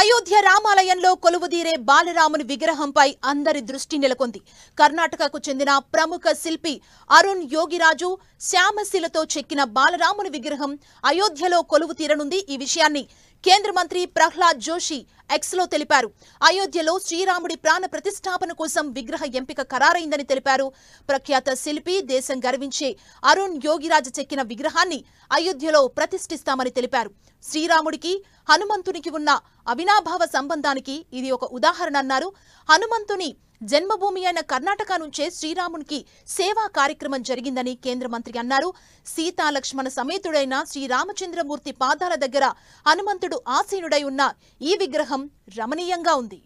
అయోధ్య రామాలయంలో కొలువుదీరే బాలరాముని విగ్రహంపై అందరి దృష్టి నెలకొంది కర్ణాటకకు చెందిన ప్రముఖ శిల్పి అరుణ్ యోగిరాజు శ్యామశిలతో చెక్కిన బాలరాముని విగ్రహం అయోధ్యలో కొలువు తీరనుంది ఈ విషయాన్ని కేంద్ర మంత్రి ప్రహ్లాద్ జోషి ఎక్స్ లో తెలిపారు అయోధ్యలో శ్రీరాముడి ప్రాణ ప్రతిష్టాపన కోసం విగ్రహ ఎంపిక ఖరారైందని తెలిపారు ప్రఖ్యాత శిల్పి దేశం గర్వించే అరుణ్ యోగిరాజ్ చెక్కిన విగ్రహాన్ని అయోధ్యలో ప్రతిష్ఠిస్తామని తెలిపారు శ్రీరాముడికి హనుమంతునికి ఉన్న అవినాభావ సంబంధానికి ఇది ఒక ఉదాహరణ అన్నారు హనుమంతుని జన్మభూమి అయిన కర్ణాటక నుంచే శ్రీరామునికి సేవా కార్యక్రమం జరిగిందని కేంద్ర మంత్రి అన్నారు సీతా లక్ష్మణ సమేతుడైన శ్రీరామచంద్రమూర్తి పాదాల దగ్గర హనుమంతుడు ఆసీనుడై ఉన్న ఈ విగ్రహం రమణీయంగా ఉంది